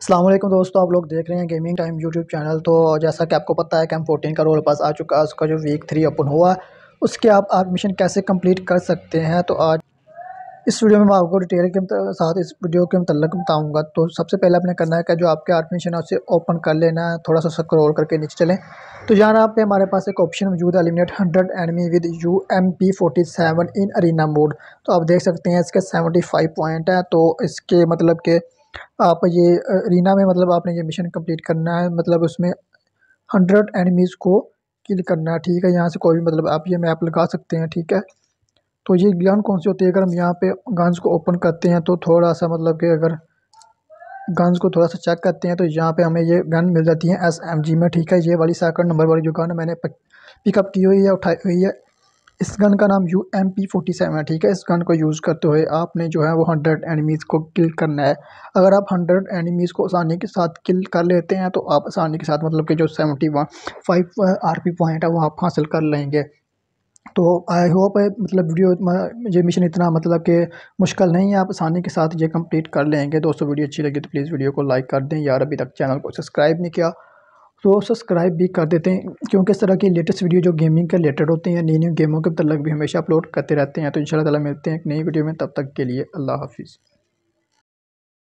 अल्लाम दोस्तों आप लोग देख रहे हैं गेमिंग टाइम यूट्यूब चैनल तो जैसा कि आपको पता है कि हम फोर्टीन रोल पास आ चुका है उसका जो वीक थ्री ओपन हुआ उसके आप एडमिशन मिशन कैसे कंप्लीट कर सकते हैं तो आज इस वीडियो में मैं आपको डिटेल के साथ इस वीडियो के मतलब बताऊँगा तो सबसे पहले आपने करना है कि जो आपके आर्ट मिशन है उसे ओपन कर लेना है थोड़ा सा स्क्रॉल करके नीचे चलें तो यहाँ पे हमारे पास एक ऑप्शन मौजूद है eliminate hundred enemy with U M P forty seven in arena mode तो आप देख सकते हैं इसके सेवेंटी फाइव पॉइंट है तो इसके मतलब के आप ये रीना में मतलब आपने ये मिशन कंप्लीट करना है मतलब उसमें हंड्रेड एनिमीज़ को किल करना है ठीक है यहाँ से कोई भी मतलब आप ये मैप लगा सकते हैं ठीक है तो ये गन कौन सी होती है अगर हम यहाँ पे गन्स को ओपन करते हैं तो थोड़ा सा मतलब कि अगर गन्स को थोड़ा सा चेक करते हैं तो यहाँ पे हमें ये गन मिल जाती है एस एम जी में ठीक है ये वाली सेकंड नंबर वाली जो गन मैंने पिकअप की हुई है उठाई हुई है इस गन का नाम U M P forty seven है ठीक है इस गन को यूज़ करते हुए आपने जो है वो हंड्रेड एनिमीज़ को किल करना है अगर आप हंड्रेड एनिमीज़ को आसानी के साथ किल कर लेते हैं तो आप आसानी के साथ मतलब कि जो seventy one five R P point है वो आप हासिल कर लेंगे तो आई होप मतलब वीडियो ये मिशन इतना मतलब कि मुश्किल नहीं है आप आसानी के साथ ये कंप्लीट कर लेंगे दोस्तों वीडियो अच्छी लगी तो प्लीज़ वीडियो को लाइक कर दें यार अभी तक चैनल को सब्सक्राइब नहीं किया तो सब्सक्राइब भी कर देते हैं क्योंकि इस तरह की लेटेस्ट वीडियो जो गेमिंग के रिलेटेड होते हैं नई नई गेमों के मतलब भी हमेशा अपलोड करते रहते हैं तो इन मिलते हैं एक नई वीडियो में तब तक के लिए अल्लाह हाफिज़